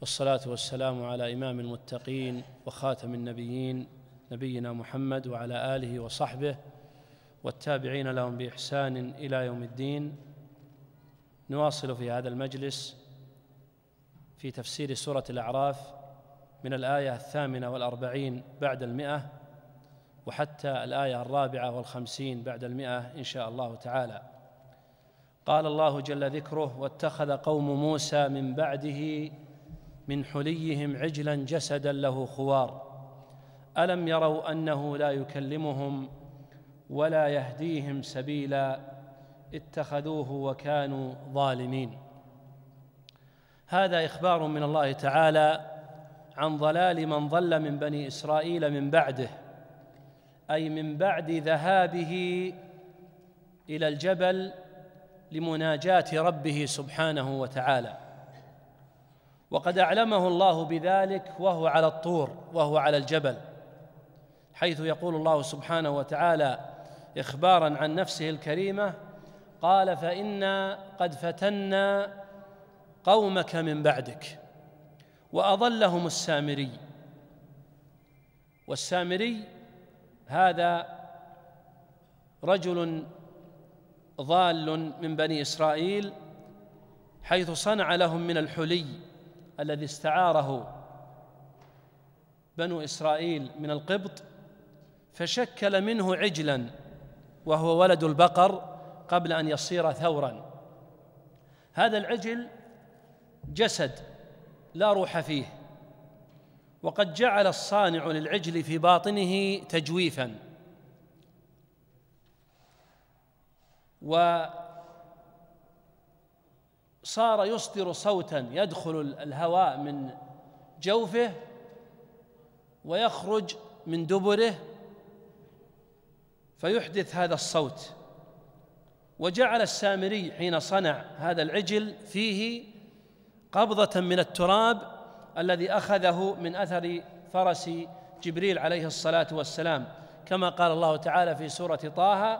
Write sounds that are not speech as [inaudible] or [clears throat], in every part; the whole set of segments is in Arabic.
والصلاة والسلام على إمام المتقين وخاتم النبيين نبينا محمد وعلى آله وصحبه والتابعين لهم بإحسان إلى يوم الدين نواصل في هذا المجلس في تفسير سورة الأعراف من الآية الثامنة والأربعين بعد المئة وحتى الآية الرابعة والخمسين بعد المئة إن شاء الله تعالى قال الله جل ذكره واتخذ قوم موسى من بعده من حليهم عجلا جسدا له خوار الم يروا انه لا يكلمهم ولا يهديهم سبيلا اتخذوه وكانوا ظالمين هذا اخبار من الله تعالى عن ضلال من ضل من بني اسرائيل من بعده اي من بعد ذهابه الى الجبل لمناجاه ربه سبحانه وتعالى وقد أعلمه الله بذلك وهو على الطور وهو على الجبل حيث يقول الله سبحانه وتعالى إخبارا عن نفسه الكريمة قال فإنا قد فتنا قومك من بعدك وأضلهم السامري والسامري هذا رجل ضال من بني إسرائيل حيث صنع لهم من الحلي الذي استعاره بنو اسرائيل من القبط فشكل منه عجلا وهو ولد البقر قبل ان يصير ثورا هذا العجل جسد لا روح فيه وقد جعل الصانع للعجل في باطنه تجويفا و صار يصدر صوتا يدخل الهواء من جوفه ويخرج من دبره فيحدث هذا الصوت وجعل السامري حين صنع هذا العجل فيه قبضة من التراب الذي أخذه من أثر فرس جبريل عليه الصلاة والسلام كما قال الله تعالى في سورة طه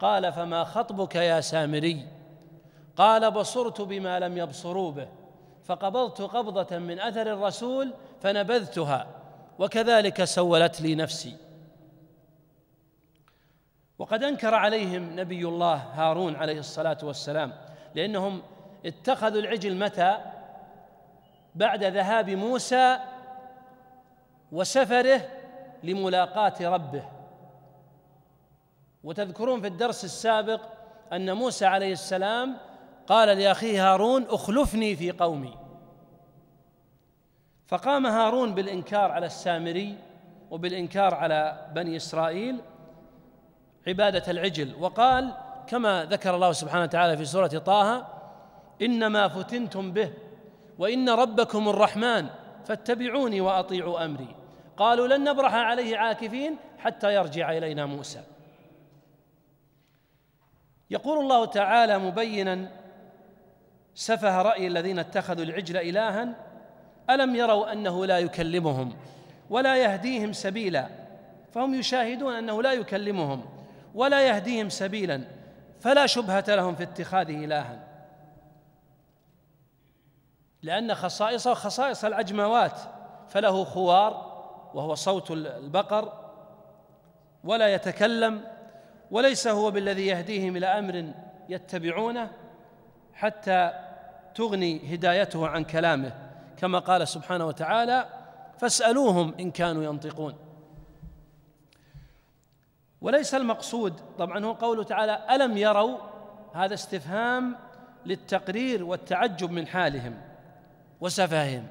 قال فما خطبك يا سامري قال بصرت بما لم يبصروا به فقبضت قبضة من أثر الرسول فنبذتها وكذلك سولت لي نفسي وقد انكر عليهم نبي الله هارون عليه الصلاه والسلام لانهم اتخذوا العجل متى بعد ذهاب موسى وسفره لملاقاه ربه وتذكرون في الدرس السابق ان موسى عليه السلام قال لأخيه هارون أخلفني في قومي فقام هارون بالإنكار على السامري وبالإنكار على بني إسرائيل عبادة العجل وقال كما ذكر الله سبحانه وتعالى في سورة طه إنما فتنتم به وإن ربكم الرحمن فاتبعوني وأطيعوا أمري قالوا لن نبرح عليه عاكفين حتى يرجع إلينا موسى يقول الله تعالى مبينا سفه رأي الذين اتخذوا العجل إلها ألم يروا أنه لا يكلمهم ولا يهديهم سبيلا فهم يشاهدون أنه لا يكلمهم ولا يهديهم سبيلا فلا شبهة لهم في اتخاذه إلها لأن خصائصه خصائص العجموات فله خوار وهو صوت البقر ولا يتكلم وليس هو بالذي يهديهم إلى أمر يتبعونه حتى تغني هدايته عن كلامه كما قال سبحانه وتعالى فاسألوهم إن كانوا ينطقون وليس المقصود طبعا هو قوله تعالى ألم يروا هذا استفهام للتقرير والتعجب من حالهم وسفههم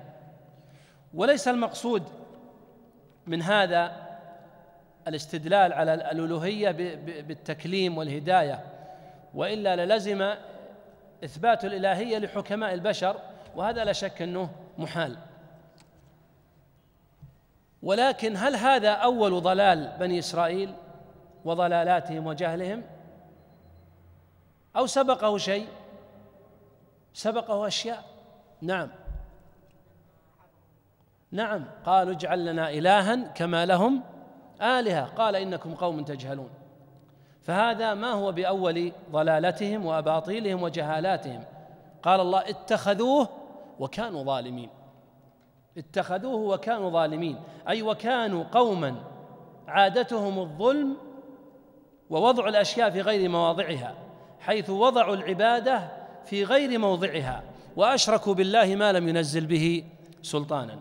وليس المقصود من هذا الاستدلال على الالوهيه بالتكليم والهدايه والا للزم إثبات الإلهية لحكماء البشر وهذا لا شك أنه محال ولكن هل هذا أول ضلال بني إسرائيل وضلالاتهم وجهلهم أو سبقه شيء سبقه أشياء نعم نعم قالوا اجعل لنا إلها كما لهم آلهة قال إنكم قوم تجهلون فهذا ما هو باول ضلالتهم واباطيلهم وجهالاتهم قال الله اتخذوه وكانوا ظالمين اتخذوه وكانوا ظالمين اي وكانوا قوما عادتهم الظلم ووضع الاشياء في غير مواضعها حيث وضعوا العباده في غير موضعها واشركوا بالله ما لم ينزل به سلطانا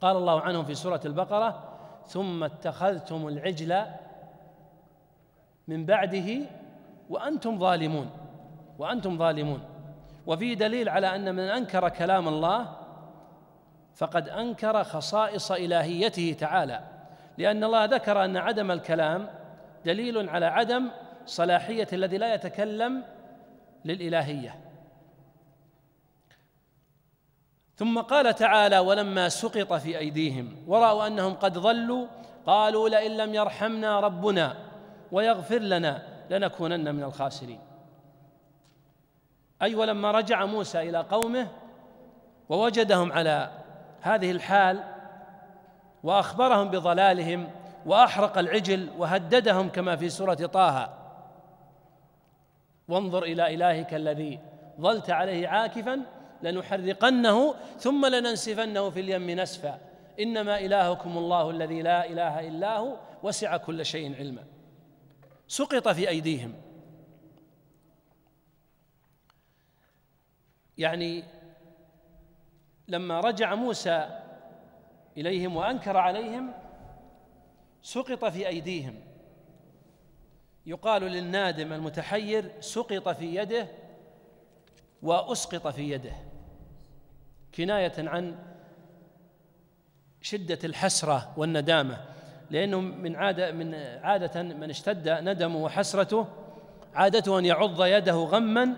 قال الله عنهم في سوره البقره ثم اتخذتم العجل من بعده وأنتم ظالمون وأنتم ظالمون وفي دليل على أن من أنكر كلام الله فقد أنكر خصائص إلهيته تعالى لأن الله ذكر أن عدم الكلام دليل على عدم صلاحية الذي لا يتكلم للإلهية ثم قال تعالى ولما سقط في أيديهم ورأوا أنهم قد ضلوا قالوا لئن لم يرحمنا ربنا ويغفر لنا لنكونن من الخاسرين أي أيوة ولما رجع موسى إلى قومه ووجدهم على هذه الحال وأخبرهم بضلالهم وأحرق العجل وهددهم كما في سورة طه وانظر إلى إلهك الذي ظلت عليه عاكفا لنحرقنه ثم لننسفنه في اليم نسفا إنما إلهكم الله الذي لا إله إلا هو وسع كل شيء علما سقط في ايديهم يعني لما رجع موسى اليهم وانكر عليهم سقط في ايديهم يقال للنادم المتحير سقط في يده واسقط في يده كنايه عن شده الحسره والندامه لأنه من عادة من عادة من اشتد ندمه وحسرته عادته أن يعض يده غما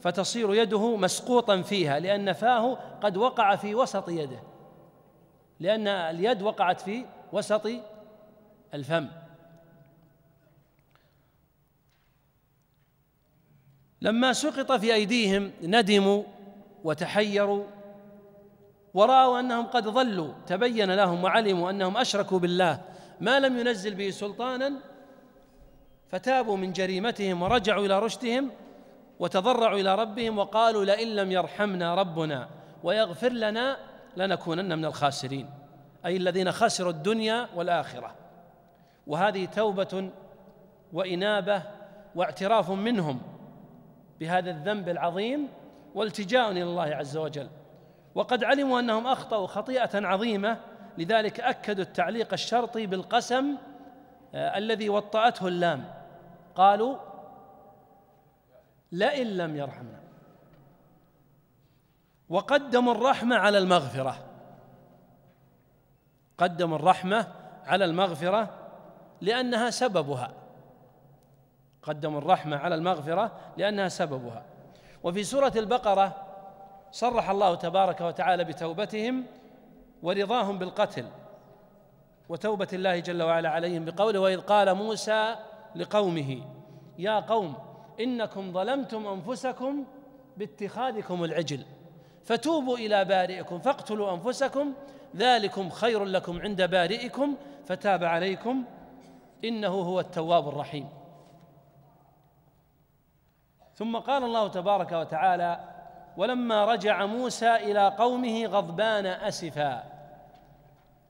فتصير يده مسقوطا فيها لأن فاه قد وقع في وسط يده لأن اليد وقعت في وسط الفم لما سقط في أيديهم ندموا وتحيروا ورأوا أنهم قد ضلوا تبين لهم وعلموا أنهم أشركوا بالله ما لم ينزل به سلطانا فتابوا من جريمتهم ورجعوا إلى رشدهم وتضرعوا إلى ربهم وقالوا لئن لم يرحمنا ربنا ويغفر لنا لنكونن من الخاسرين أي الذين خسروا الدنيا والآخرة وهذه توبة وإنابة واعتراف منهم بهذا الذنب العظيم والتجاء إلى الله عز وجل وقد علموا انهم اخطاوا خطيئه عظيمه لذلك اكدوا التعليق الشرطي بالقسم آه، الذي وطأته اللام قالوا لئن لم يرحمنا وقدموا الرحمه على المغفره قدموا الرحمه على المغفره لانها سببها قدموا الرحمه على المغفره لانها سببها وفي سوره البقره صرح الله تبارك وتعالى بتوبتهم ورضاهم بالقتل وتوبة الله جل وعلا عليهم بقوله وإذ قال موسى لقومه يا قوم إنكم ظلمتم أنفسكم باتخاذكم العجل فتوبوا إلى بارئكم فاقتلوا أنفسكم ذلكم خير لكم عند بارئكم فتاب عليكم إنه هو التواب الرحيم ثم قال الله تبارك وتعالى ولما رجع موسى الى قومه غضبان اسفا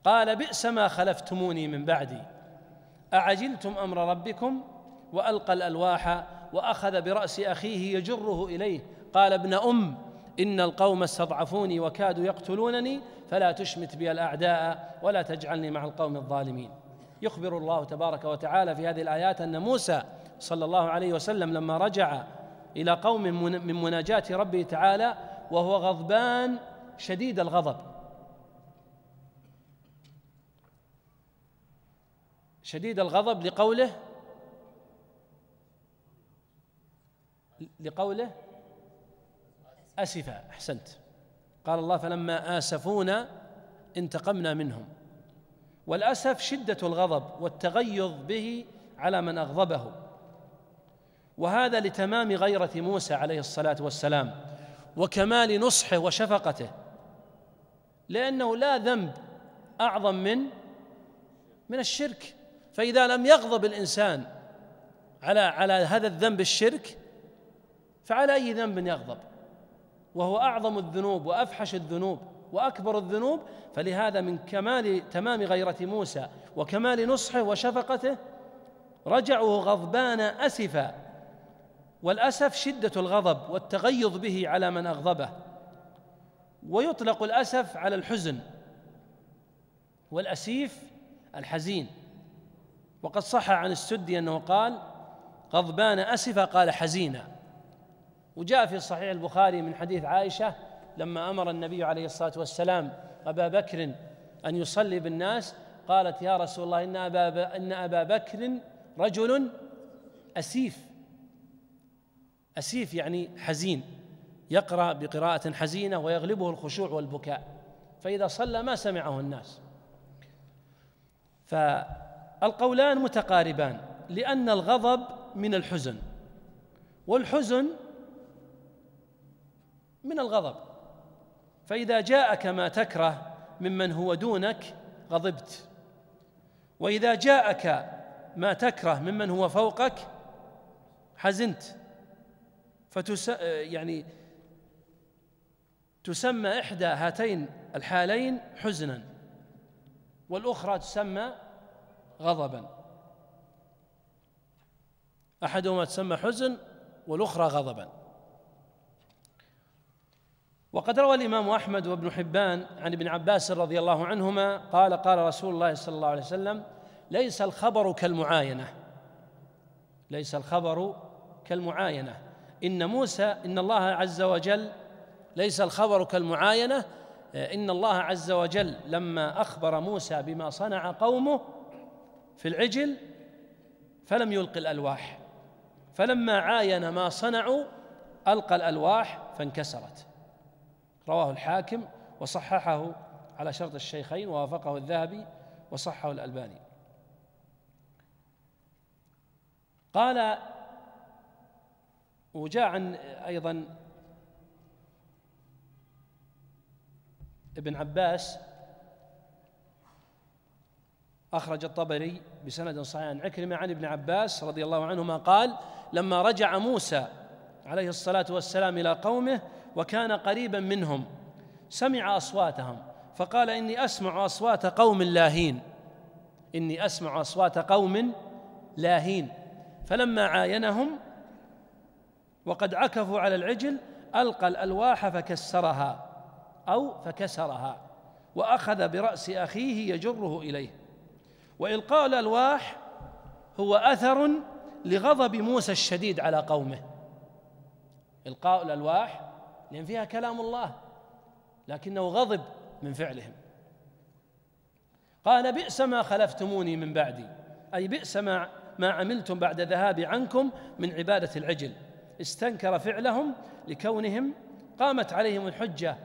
قال بئس ما خلفتموني من بعدي اعجلتم امر ربكم والقى الالواح واخذ براس اخيه يجره اليه قال ابن ام ان القوم استضعفوني وكادوا يقتلونني فلا تشمت بي الاعداء ولا تجعلني مع القوم الظالمين يخبر الله تبارك وتعالى في هذه الايات ان موسى صلى الله عليه وسلم لما رجع إلى قوم من مناجاة ربه تعالى وهو غضبان شديد الغضب شديد الغضب لقوله لقوله أسفا أحسنت قال الله فلما آسفونا انتقمنا منهم والأسف شدة الغضب والتغيظ به على من أغضبه وهذا لتمام غيرة موسى عليه الصلاة والسلام وكمال نصحه وشفقته لأنه لا ذنب أعظم من من الشرك فإذا لم يغضب الإنسان على على هذا الذنب الشرك فعلى أي ذنب يغضب وهو أعظم الذنوب وأفحش الذنوب واكبر الذنوب فلهذا من كمال تمام غيره موسى وكمال نصحه وشفقته رجعه غضبان اسفا والاسف شده الغضب والتغيظ به على من اغضبه ويطلق الاسف على الحزن والاسيف الحزين وقد صح عن السدي انه قال غضبان اسفا قال حزينا وجاء في صحيح البخاري من حديث عائشه لما امر النبي عليه الصلاه والسلام ابا بكر ان يصلي بالناس قالت يا رسول الله ان ابا ان ابا بكر رجل اسيف أسيف يعني حزين يقرأ بقراءة حزينة ويغلبه الخشوع والبكاء فإذا صلى ما سمعه الناس فالقولان متقاربان لأن الغضب من الحزن والحزن من الغضب فإذا جاءك ما تكره ممن هو دونك غضبت وإذا جاءك ما تكره ممن هو فوقك حزنت فتس يعني تسمى إحدى هاتين الحالين حزنا والأخرى تسمى غضبا أحدهما تسمى حزن والأخرى غضبا وقد روى الإمام أحمد وابن حبان عن ابن عباس رضي الله عنهما قال قال رسول الله صلى الله عليه وسلم ليس الخبر كالمعاينة ليس الخبر كالمعاينة إن موسى إن الله عز وجل ليس الخبر كالمعاينة آه، إن الله عز وجل لما أخبر موسى بما صنع قومه في العجل فلم يلق الألواح فلما عاين ما صنعوا ألقى الألواح فانكسرت رواه الحاكم وصححه على شرط الشيخين ووافقه الذهبي وصحه الألباني قال وجاء عن أيضا ابن عباس أخرج الطبري بسند صحيح عن عكرمة عن ابن عباس رضي الله عنهما قال لما رجع موسى عليه الصلاة والسلام إلى قومه وكان قريبا منهم سمع أصواتهم فقال إني أسمع أصوات قوم لاهين إني أسمع أصوات قوم لاهين فلما عاينهم وقد عكفوا على العجل ألقى الألواح فكسرها أو فكسرها وأخذ برأس أخيه يجره إليه وإلقاء الألواح هو أثر لغضب موسى الشديد على قومه إلقاء الألواح لأن فيها كلام الله لكنه غضب من فعلهم قال بئس ما خلفتموني من بعدي أي بئس ما ما عملتم بعد ذهابي عنكم من عبادة العجل استنكر فعلهم لكونهم قامت عليهم الحجه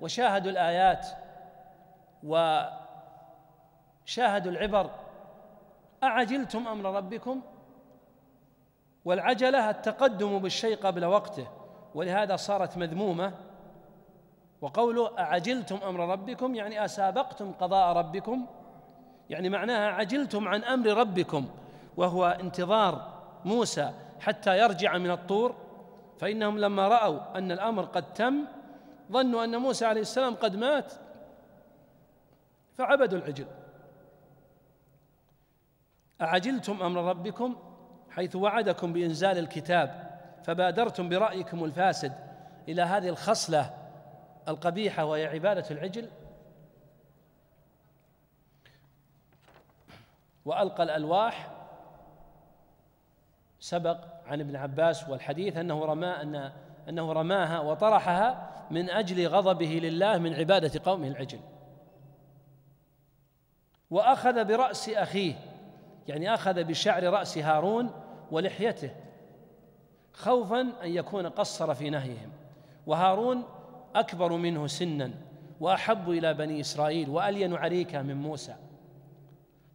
وشاهدوا الايات وشاهدوا العبر اعجلتم امر ربكم والعجله التقدم بالشيء قبل وقته ولهذا صارت مذمومه وقوله أعجلتم أمر ربكم يعني أسابقتم قضاء ربكم يعني معناها عجلتم عن أمر ربكم وهو انتظار موسى حتى يرجع من الطور فإنهم لما رأوا أن الأمر قد تم ظنوا أن موسى عليه السلام قد مات فعبدوا العجل أعجلتم أمر ربكم حيث وعدكم بإنزال الكتاب فبادرتم برأيكم الفاسد إلى هذه الخصلة القبيحة وهي عبادة العجل وألقى الألواح سبق عن ابن عباس والحديث أنه رمى أن أنه رماها وطرحها من أجل غضبه لله من عبادة قومه العجل وأخذ برأس أخيه يعني أخذ بشعر رأس هارون ولحيته خوفا أن يكون قصر في نهيهم وهارون أكبر منه سنا وأحب إلى بني إسرائيل وألين عريكة من موسى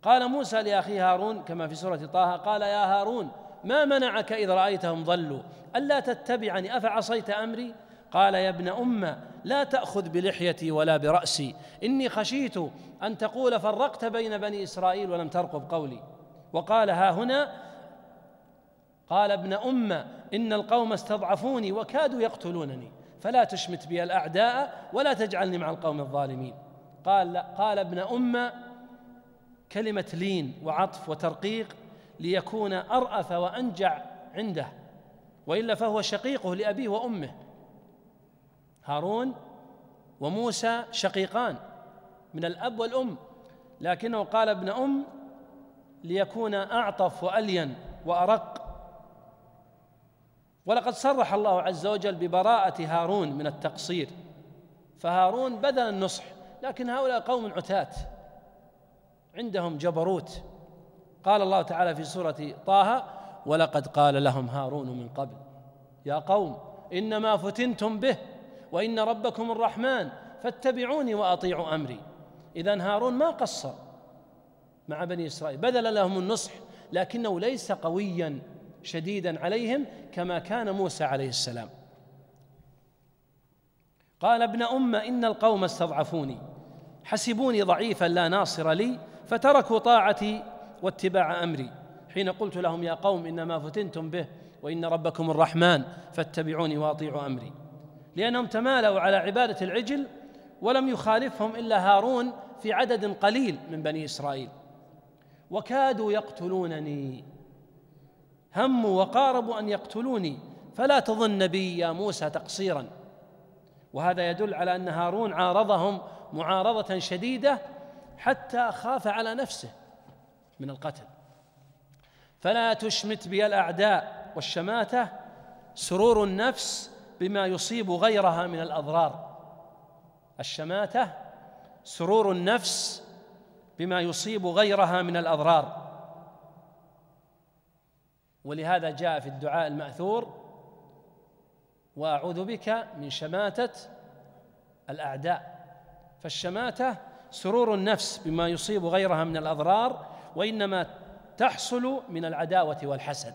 قال موسى لأخيه هارون كما في سورة طه قال يا هارون ما منعك إذ رأيتهم ضلوا ألا تتبعني أفعصيت أمري قال يا ابن أم لا تأخذ بلحيتي ولا برأسي إني خشيت أن تقول فرقت بين بني إسرائيل ولم ترقب قولي وقال ها هنا قال ابن أم إن القوم استضعفوني وكادوا يقتلونني فلا تشمت بي الأعداء ولا تجعلني مع القوم الظالمين قال قال ابن أم كلمة لين وعطف وترقيق ليكون أرأف وأنجع عنده وإلا فهو شقيقه لأبيه وأمه هارون وموسى شقيقان من الأب والأم لكنه قال ابن أم ليكون أعطف وألين وأرق ولقد صرح الله عز وجل ببراءة هارون من التقصير فهارون بذل النصح لكن هؤلاء قوم عتاة عندهم جبروت قال الله تعالى في سورة طه ولقد قال لهم هارون من قبل يا قوم إنما فتنتم به وإن ربكم الرحمن فاتبعوني وأطيعوا أمري إذا هارون ما قصر مع بني إسرائيل بذل لهم النصح لكنه ليس قويا شديدا عليهم كما كان موسى عليه السلام قال ابن أم إن القوم استضعفوني حسبوني ضعيفا لا ناصر لي فتركوا طاعتي واتباع امري حين قلت لهم يا قوم انما فتنتم به وان ربكم الرحمن فاتبعوني واطيعوا امري لانهم تمالوا على عباده العجل ولم يخالفهم الا هارون في عدد قليل من بني اسرائيل وكادوا يقتلونني هموا وقاربوا ان يقتلوني فلا تظن بي يا موسى تقصيرا وهذا يدل على ان هارون عارضهم معارضه شديده حتى خاف على نفسه من القتل فلا تشمت بي الاعداء والشماته سرور النفس بما يصيب غيرها من الاضرار الشماته سرور النفس بما يصيب غيرها من الاضرار ولهذا جاء في الدعاء الماثور واعوذ بك من شماته الاعداء فالشماته سرور النفس بما يصيب غيرها من الاضرار وإنما تحصل من العداوة والحسد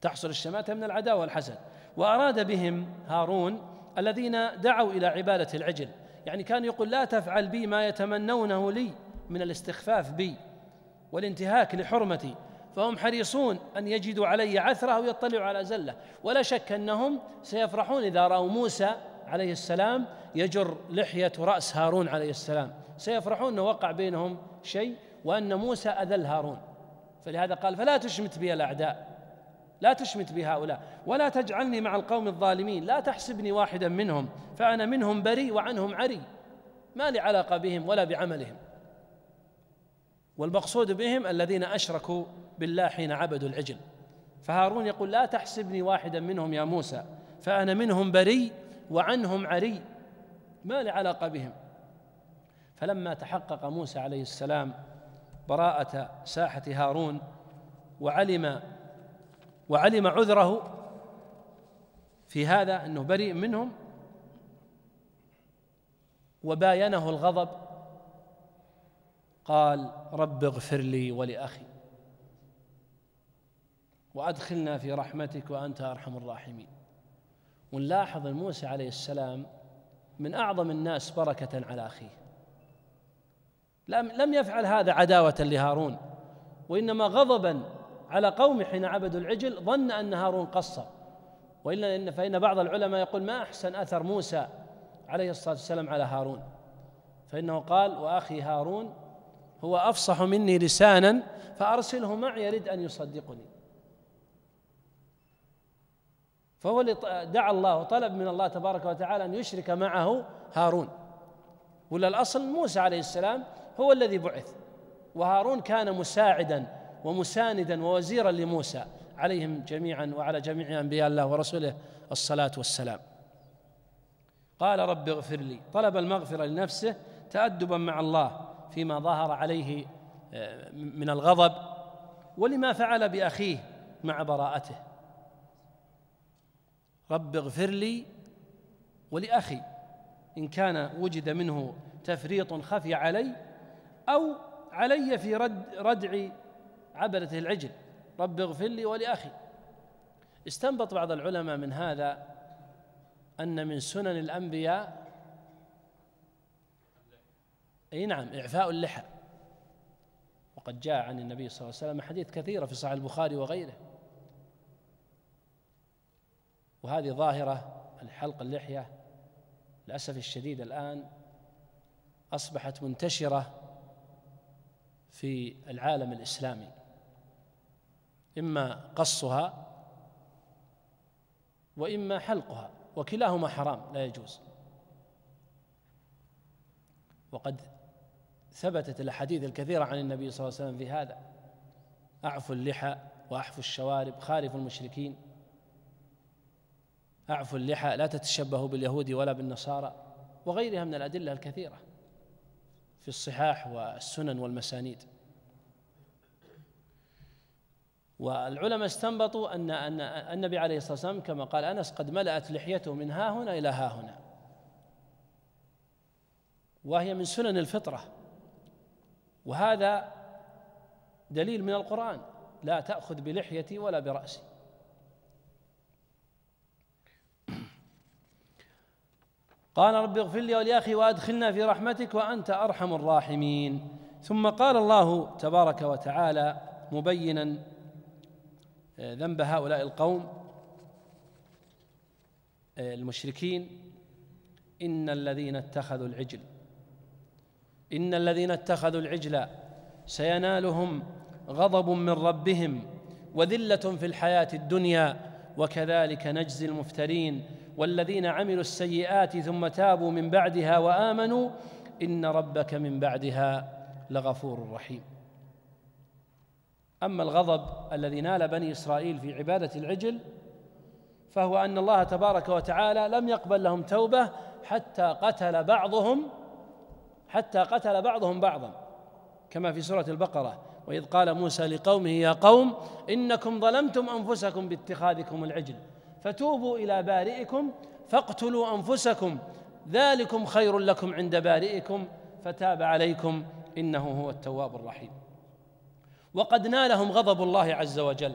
تحصل الشماتة من العداوة والحسد وأراد بهم هارون الذين دعوا إلى عبادة العجل يعني كان يقول لا تفعل بي ما يتمنونه لي من الاستخفاف بي والانتهاك لحرمتي فهم حريصون أن يجدوا علي عثرة أو يطلعوا على زلة ولا شك أنهم سيفرحون إذا رأوا موسى عليه السلام يجر لحية رأس هارون عليه السلام سيفرحون أنه وقع بينهم شيء وأن موسى أذل هارون فلهذا قال فلا تشمت بي الأعداء لا تشمت بهؤلاء ولا تجعلني مع القوم الظالمين لا تحسبني واحدا منهم فأنا منهم بريء وعنهم عري ما لي علاقة بهم ولا بعملهم والمقصود بهم الذين أشركوا بالله حين عبدوا العجل فهارون يقول لا تحسبني واحدا منهم يا موسى فأنا منهم بريء وعنهم عري ما لي علاقة بهم فلما تحقق موسى عليه السلام براءة ساحة هارون وعلم وعلم عذره في هذا أنه بريء منهم وباينه الغضب قال رب اغفر لي ولأخي وأدخلنا في رحمتك وأنت أرحم الراحمين ونلاحظ موسى عليه السلام من أعظم الناس بركة على أخيه لم لم يفعل هذا عداوة لهارون وإنما غضبا على قومه حين عبدوا العجل ظن أن هارون قصر وإلا إن فإن بعض العلماء يقول ما أحسن أثر موسى عليه الصلاة والسلام على هارون فإنه قال وأخي هارون هو أفصح مني لسانا فأرسله معي يرد أن يصدقني فهو دعا الله وطلب من الله تبارك وتعالى أن يشرك معه هارون ولا الأصل موسى عليه السلام هو الذي بعث وهارون كان مساعدا ومساندا ووزيرا لموسى عليهم جميعا وعلى جميع انبياء الله ورسله الصلاه والسلام قال رب اغفر لي طلب المغفره لنفسه تادبا مع الله فيما ظهر عليه آه، من الغضب ولما فعل باخيه مع براءته رب اغفر لي ولاخي ان كان وجد منه تفريط خفي علي أو علي في رد ردع عبده العجل رب اغفر لي ولأخي استنبط بعض العلماء من هذا أن من سنن الأنبياء أي نعم إعفاء اللحى وقد جاء عن النبي صلى الله عليه وسلم حديث كثيرة في صحيح البخاري وغيره وهذه ظاهرة الحلق اللحية للأسف الشديد الآن أصبحت منتشرة في العالم الإسلامي إما قصها وإما حلقها وكلاهما حرام لا يجوز وقد ثبتت الأحاديث الكثيرة عن النبي صلى الله عليه وسلم في هذا أعفوا اللحى وأحفوا الشوارب خالفوا المشركين أعفوا اللحى لا تتشبهوا باليهود ولا بالنصارى وغيرها من الأدلة الكثيرة في الصحاح والسنن والمسانيد والعلماء استنبطوا أن أن النبي عليه الصلاة والسلام كما قال أنس قد ملأت لحيته من ها هنا إلى ها هنا وهي من سنن الفطرة وهذا دليل من القرآن لا تأخذ بلحيتي ولا برأسي قال رب اغفر لي ولاخي وادخلنا في رحمتك وانت ارحم الراحمين ثم قال الله تبارك وتعالى مبينا آه، ذنب هؤلاء القوم آه، المشركين ان الذين اتخذوا العجل ان الذين اتخذوا العجل سينالهم غضب من ربهم وذله في الحياه الدنيا وكذلك نجزي المفترين والذين عملوا السيئات ثم تابوا من بعدها وامنوا ان ربك من بعدها لغفور رحيم اما الغضب الذي نال بني اسرائيل في عباده العجل فهو ان الله تبارك وتعالى لم يقبل لهم توبه حتى قتل بعضهم حتى قتل بعضهم بعضا كما في سوره البقره واذ قال موسى لقومه يا قوم انكم ظلمتم انفسكم باتخاذكم العجل فتوبوا إلى بارئكم فاقتلوا أنفسكم ذلكم خير لكم عند بارئكم فتاب عليكم إنه هو التواب الرحيم وقد نالهم غضب الله عز وجل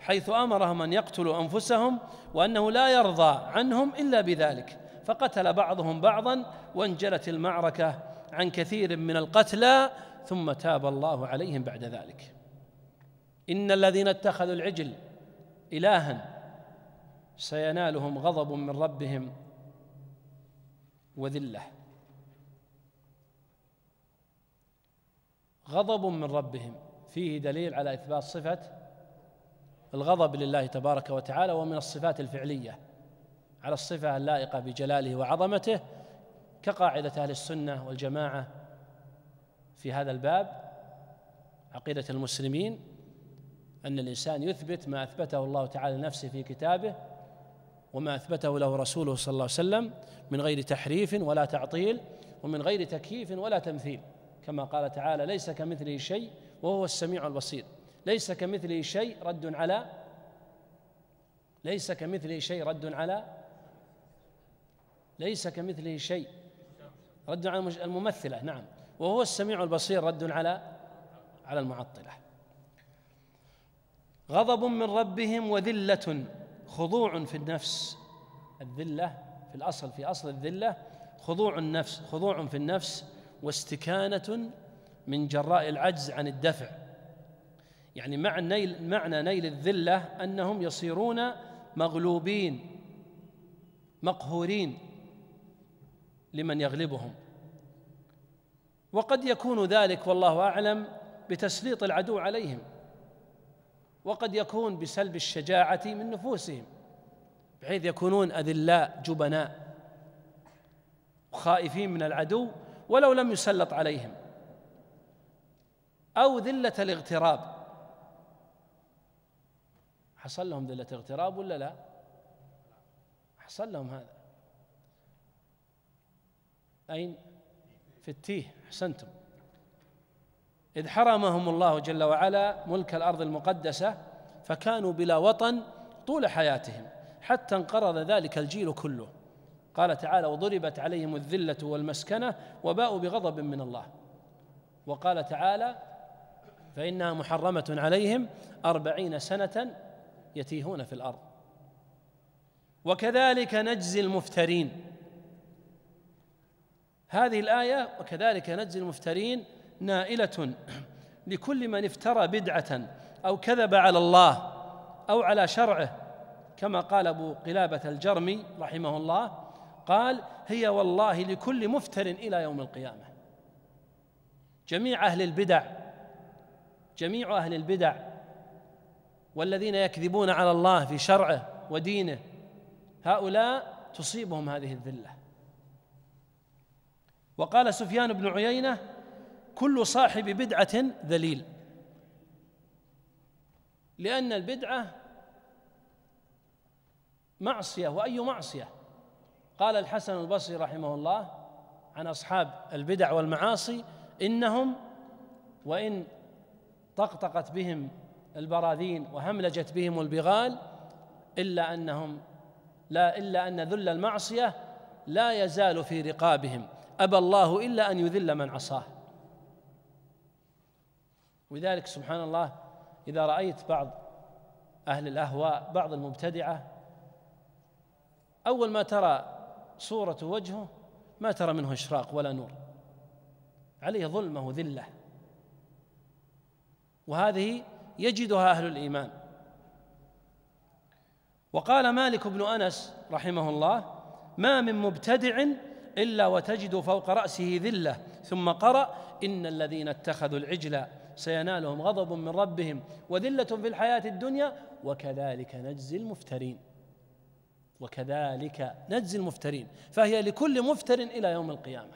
حيث امرهم ان يقتلوا انفسهم وانه لا يرضى عنهم الا بذلك فقتل بعضهم بعضا وانجلت المعركه عن كثير من القتلى ثم تاب الله عليهم بعد ذلك ان الذين اتخذوا العجل الها سينالهم غضب من ربهم وذله غضب من ربهم فيه دليل على اثبات صفه الغضب لله تبارك وتعالى ومن الصفات الفعليه على الصفه اللائقه بجلاله وعظمته كقاعده اهل السنه والجماعه في هذا الباب عقيده المسلمين ان الانسان يثبت ما اثبته الله تعالى لنفسه في كتابه وما اثبته له رسوله صلى الله عليه وسلم من غير تحريف ولا تعطيل ومن غير تكييف ولا تمثيل كما قال تعالى ليس كمثله شيء وهو السميع البصير ليس كمثله شيء رد على ليس كمثله شيء رد على ليس كمثله شيء رد على الممثله نعم وهو السميع البصير رد على على المعطله غضب من ربهم وذله خضوع في النفس الذله في الاصل في اصل الذله خضوع النفس خضوع في النفس واستكانه من جراء العجز عن الدفع يعني مع نيل معنى نيل الذله انهم يصيرون مغلوبين مقهورين لمن يغلبهم وقد يكون ذلك والله اعلم بتسليط العدو عليهم وقد يكون بسلب الشجاعة من نفوسهم بحيث يكونون أذلاء جبناء خائفين من العدو ولو لم يسلط عليهم أو ذلة الاغتراب حصل لهم ذلة اغتراب ولا لا؟ حصل لهم هذا أين؟ في التيه أحسنتم إذ حرمهم الله جل وعلا ملك الأرض المقدسة فكانوا بلا وطن طول حياتهم حتى انقرض ذلك الجيل كله قال تعالى وضربت عليهم الذلة والمسكنة وباءوا بغضب من الله وقال تعالى فإنها محرمة عليهم أربعين سنة يتيهون في الأرض وكذلك نجزي المفترين هذه الآية وكذلك نجزي المفترين نائلة [clears throat] لكل من افترى بدعة أو كذب على الله أو على شرعه كما قال أبو قلابة الجرمي رحمه الله قال هي والله لكل مفتر إلى يوم القيامة جميع أهل البدع جميع أهل البدع والذين يكذبون على الله في شرعه ودينه هؤلاء تصيبهم هذه الذله وقال سفيان بن عيينه كل صاحب بدعة ذليل لأن البدعة معصية وأي معصية قال الحسن البصري رحمه الله عن أصحاب البدع والمعاصي إنهم وإن طقطقت بهم البراذين وهملجت بهم البغال إلا أنهم لا إلا أن ذل المعصية لا يزال في رقابهم أبى الله إلا أن يذل من عصاه ولذلك سبحان الله إذا رأيت بعض أهل الأهواء بعض المبتدعة أول ما ترى صورة وجهه ما ترى منه إشراق ولا نور عليه ظلمة وذلة وهذه يجدها أهل الإيمان وقال مالك بن أنس رحمه الله ما من مبتدع إلا وتجد فوق رأسه ذلة ثم قرأ إن الذين اتخذوا العجل سينالهم غضب من ربهم وذله في الحياه الدنيا وكذلك نجزي المفترين وكذلك نجزي المفترين فهي لكل مفتر الى يوم القيامه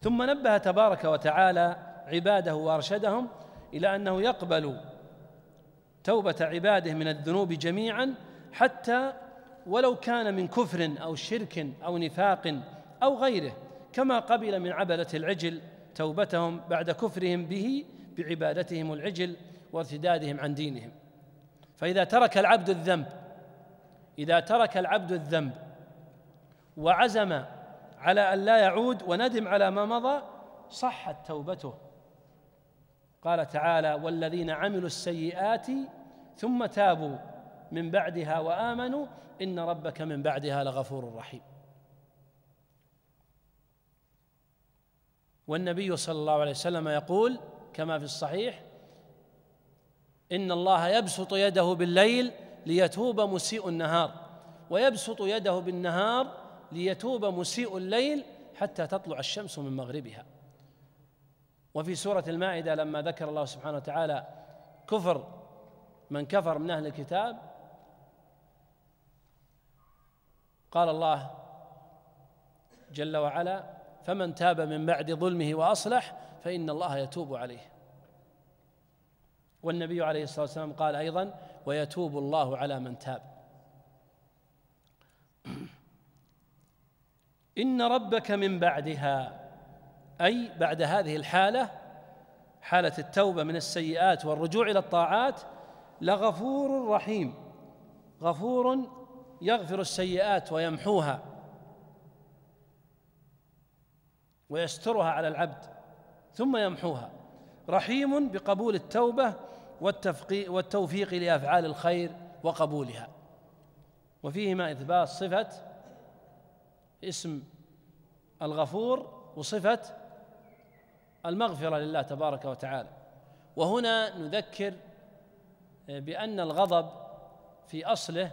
ثم نبه تبارك وتعالى عباده وارشدهم الى انه يقبل توبه عباده من الذنوب جميعا حتى ولو كان من كفر او شرك او نفاق او غيره كما قبل من عبلة العجل توبتهم بعد كفرهم به بعبادتهم العجل وارتدادهم عن دينهم فإذا ترك العبد الذنب إذا ترك العبد الذنب وعزم على أن لا يعود وندم على ما مضى صحت توبته قال تعالى والذين عملوا السيئات ثم تابوا من بعدها وامنوا ان ربك من بعدها لغفور رحيم والنبي صلى الله عليه وسلم يقول كما في الصحيح إن الله يبسط يده بالليل ليتوب مسيء النهار ويبسط يده بالنهار ليتوب مسيء الليل حتى تطلع الشمس من مغربها وفي سورة المائدة لما ذكر الله سبحانه وتعالى كفر من كفر من أهل الكتاب قال الله جل وعلا فمن تاب من بعد ظلمه واصلح فان الله يتوب عليه والنبي عليه الصلاه والسلام قال ايضا ويتوب الله على من تاب ان ربك من بعدها اي بعد هذه الحاله حاله التوبه من السيئات والرجوع الى الطاعات لغفور رحيم غفور يغفر السيئات ويمحوها ويسترها على العبد ثم يمحوها رحيم بقبول التوبه والتوفيق لافعال الخير وقبولها وفيهما اثبات صفه اسم الغفور وصفه المغفره لله تبارك وتعالى وهنا نذكر بان الغضب في اصله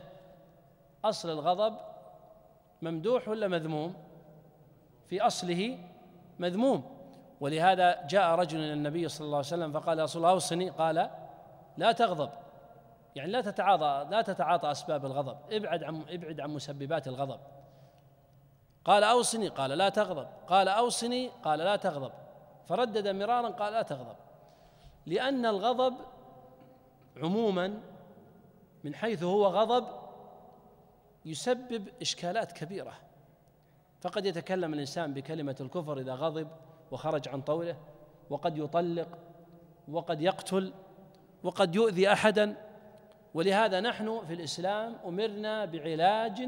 اصل الغضب ممدوح ولا مذموم في اصله مذموم ولهذا جاء رجل إلى النبي صلى الله عليه وسلم فقال يا رسول الله أوصني قال لا تغضب يعني لا تتعاطى لا تتعاطى أسباب الغضب ابعد عن ابعد عن مسببات الغضب قال أوصني قال لا تغضب قال أوصني قال لا تغضب فردد مرارا قال لا تغضب لأن الغضب عموما من حيث هو غضب يسبب إشكالات كبيرة فقد يتكلم الانسان بكلمه الكفر اذا غضب وخرج عن طوله وقد يطلق وقد يقتل وقد يؤذي احدا ولهذا نحن في الاسلام امرنا بعلاج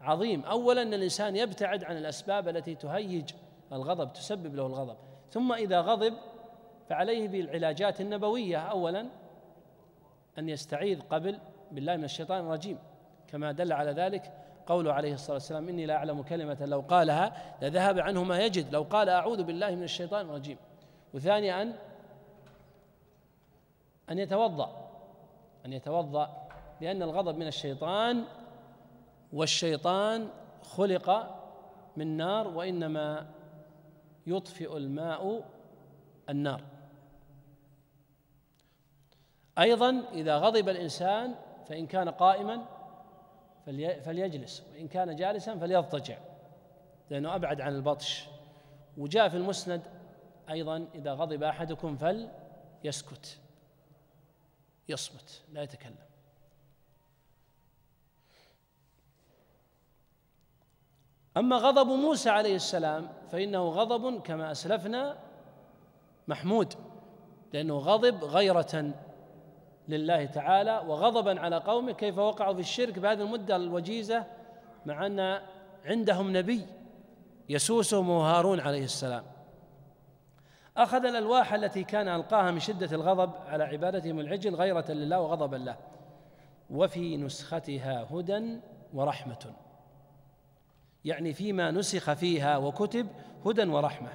عظيم اولا ان الانسان يبتعد عن الاسباب التي تهيج الغضب تسبب له الغضب ثم اذا غضب فعليه بالعلاجات النبويه اولا ان يستعيذ قبل بالله من الشيطان الرجيم كما دل على ذلك قوله عليه الصلاة والسلام إني لا أعلم كلمة لو قالها لذهب عنه ما يجد لو قال أعوذ بالله من الشيطان الرجيم وثانيا أن أن يتوضأ أن يتوضأ لأن الغضب من الشيطان والشيطان خلق من نار وإنما يطفئ الماء النار أيضا إذا غضب الإنسان فإن كان قائما فليجلس وإن كان جالسا فليضطجع لأنه أبعد عن البطش وجاء في المسند أيضا إذا غضب أحدكم فليسكت يصمت لا يتكلم أما غضب موسى عليه السلام فإنه غضب كما أسلفنا محمود لأنه غضب غيرة لله تعالى وغضبا على قومه كيف وقعوا في الشرك بهذه المدة الوجيزة مع أن عندهم نبي يسوسهم هارون عليه السلام أخذ الألواح التي كان ألقاها من شدة الغضب على عبادتهم العجل غيرة لله وغضبا له وفي نسختها هدى ورحمة يعني فيما نسخ فيها وكتب هدى ورحمة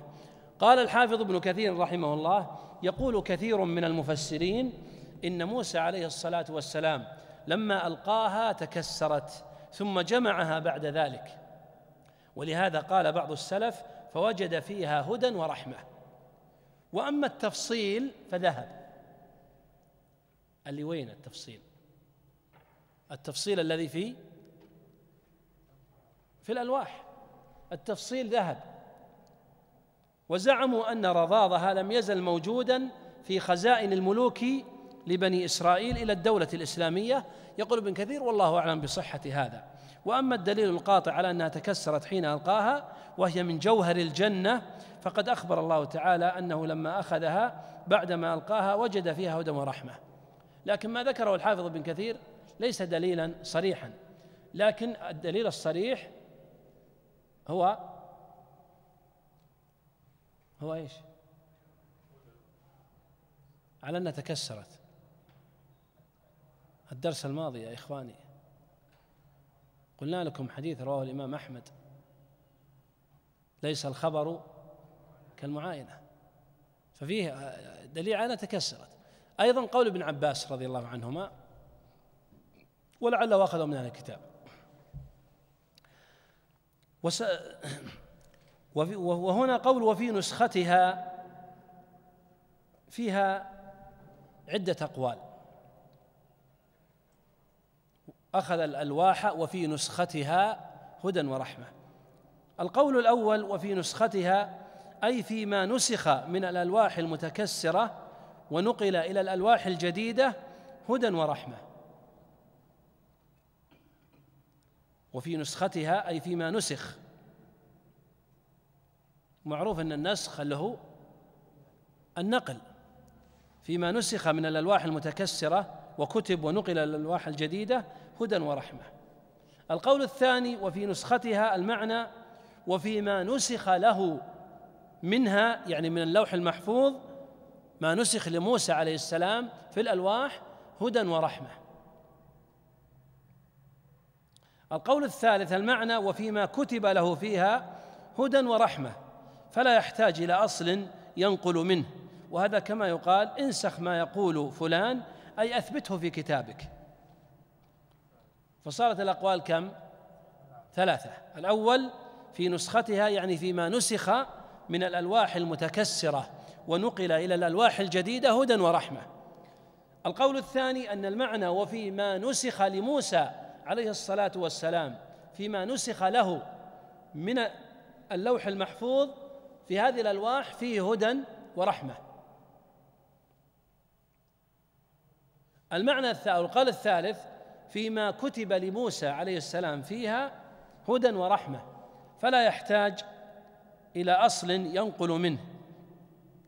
قال الحافظ ابن كثير رحمه الله يقول كثير من المفسرين إن موسى عليه الصلاة والسلام لما ألقاها تكسرت ثم جمعها بعد ذلك ولهذا قال بعض السلف فوجد فيها هدى ورحمة وأما التفصيل فذهب اللي وين التفصيل التفصيل الذي في في الألواح التفصيل ذهب وزعموا أن رضاضها لم يزل موجودا في خزائن الملوك لبني إسرائيل إلى الدولة الإسلامية يقول ابن كثير والله أعلم بصحة هذا وأما الدليل القاطع على أنها تكسرت حين ألقاها وهي من جوهر الجنة فقد أخبر الله تعالى أنه لما أخذها بعدما ألقاها وجد فيها هدى ورحمة لكن ما ذكره الحافظ ابن كثير ليس دليلا صريحا لكن الدليل الصريح هو هو ايش؟ على انها تكسرت الدرس الماضي يا إخواني قلنا لكم حديث رواه الإمام أحمد ليس الخبر كالمعاينة ففيه دليل على تكسرت أيضا قول ابن عباس رضي الله عنهما ولعله أخذ من أهل الكتاب وس... وهنا قول وفي نسختها فيها عدة أقوال أخذ الألواح وفي نسختها هدى ورحمة القول الأول وفي نسختها أي فيما نسخ من الألواح المتكسرة ونقل إلى الألواح الجديدة هدى ورحمة وفي نسختها أي فيما نسخ معروف أن النسخ له النقل فيما نسخ من الألواح المتكسرة وكتب ونقل الألواح الجديدة هدى ورحمه القول الثاني وفي نسختها المعنى وفيما نسخ له منها يعني من اللوح المحفوظ ما نسخ لموسى عليه السلام في الالواح هدى ورحمه القول الثالث المعنى وفيما كتب له فيها هدى ورحمه فلا يحتاج الى اصل ينقل منه وهذا كما يقال انسخ ما يقول فلان اي اثبته في كتابك فصارت الأقوال كم؟ ثلاثة الأول في نسختها يعني فيما نسخ من الألواح المتكسرة ونقل إلى الألواح الجديدة هدى ورحمة القول الثاني أن المعنى وفيما نسخ لموسى عليه الصلاة والسلام فيما نسخ له من اللوح المحفوظ في هذه الألواح فيه هدى ورحمة المعنى الثالث القول الثالث فيما كتب لموسى عليه السلام فيها هدى ورحمه فلا يحتاج الى اصل ينقل منه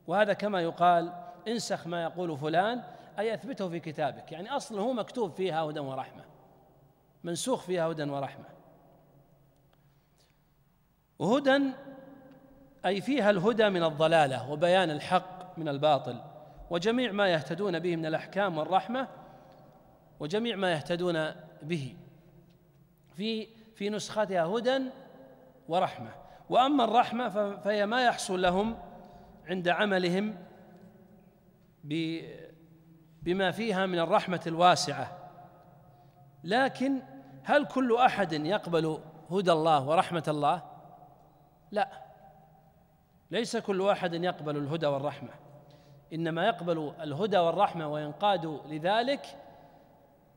وهذا كما يقال انسخ ما يقول فلان اي اثبته في كتابك يعني اصله مكتوب فيها هدى ورحمه منسوخ فيها هدى ورحمه هدى اي فيها الهدى من الضلاله وبيان الحق من الباطل وجميع ما يهتدون به من الاحكام والرحمه وجميع ما يهتدون به في في نسختها هدى ورحمه واما الرحمه فهي ما يحصل لهم عند عملهم بما فيها من الرحمه الواسعه لكن هل كل احد يقبل هدى الله ورحمه الله لا ليس كل واحد يقبل الهدى والرحمه انما يقبل الهدى والرحمه وينقاد لذلك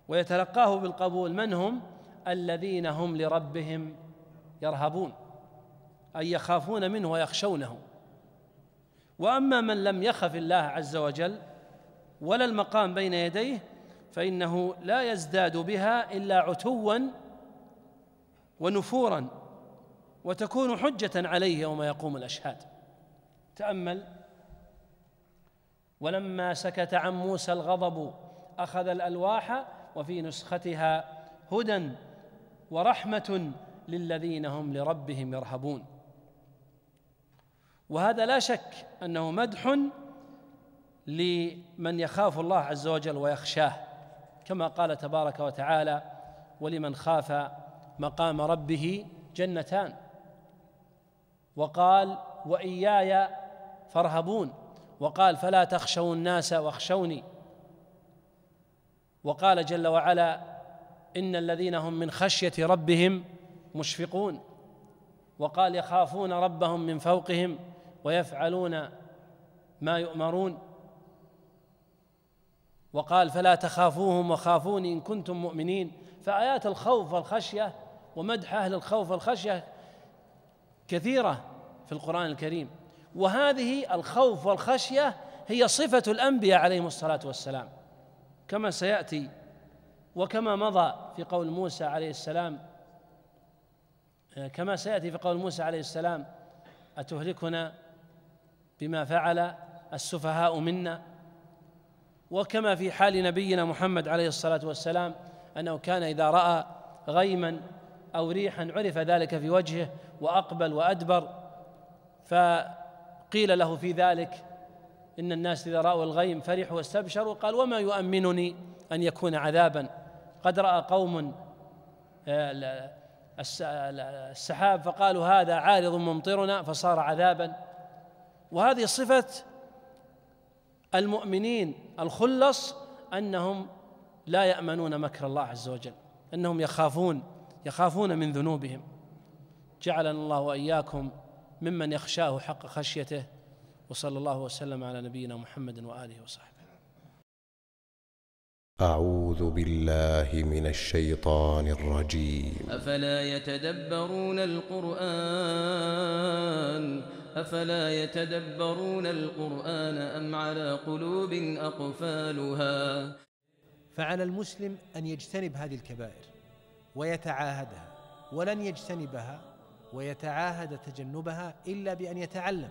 ويتلقاه بالقبول من هم الذين هم لربهم يرهبون أي يخافون منه ويخشونه وأما من لم يخف الله عز وجل ولا المقام بين يديه فإنه لا يزداد بها إلا عتوا ونفورا وتكون حجة عليه يوم يقوم الأشهاد تأمل ولما سكت عن موسى الغضب أخذ الألواح وفي نسختها هدى ورحمه للذين هم لربهم يرهبون وهذا لا شك انه مدح لمن يخاف الله عز وجل ويخشاه كما قال تبارك وتعالى ولمن خاف مقام ربه جنتان وقال واياي فارهبون وقال فلا تخشوا الناس واخشوني وقال جل وعلا ان الذين هم من خشيه ربهم مشفقون وقال يخافون ربهم من فوقهم ويفعلون ما يؤمرون وقال فلا تخافوهم وخافوني ان كنتم مؤمنين فايات الخوف والخشيه ومدح اهل الخوف والخشيه كثيره في القران الكريم وهذه الخوف والخشيه هي صفه الانبياء عليهم الصلاه والسلام كما سياتي وكما مضى في قول موسى عليه السلام آه، كما سياتي في قول موسى عليه السلام اتهلكنا بما فعل السفهاء منا وكما في حال نبينا محمد عليه الصلاه والسلام انه كان اذا راى غيما او ريحا عرف ذلك في وجهه واقبل وادبر فقيل له في ذلك إن الناس إذا رأوا الغيم فرحوا واستبشروا قال وما يؤمنني أن يكون عذابا قد رأى قوم آه، السحاب فقالوا هذا عارض ممطرنا فصار عذابا وهذه صفة المؤمنين الخلص أنهم لا يأمنون مكر الله عز وجل أنهم يخافون يخافون من ذنوبهم جعلنا الله وإياكم ممن يخشاه حق خشيته وصلى الله وسلم على نبينا محمد وآله وصحبه أعوذ بالله من الشيطان الرجيم أفلا يتدبرون القرآن أفلا يتدبرون القرآن أم على قلوب أقفالها فعلى المسلم أن يجتنب هذه الكبائر ويتعاهدها ولن يجتنبها ويتعاهد تجنبها إلا بأن يتعلم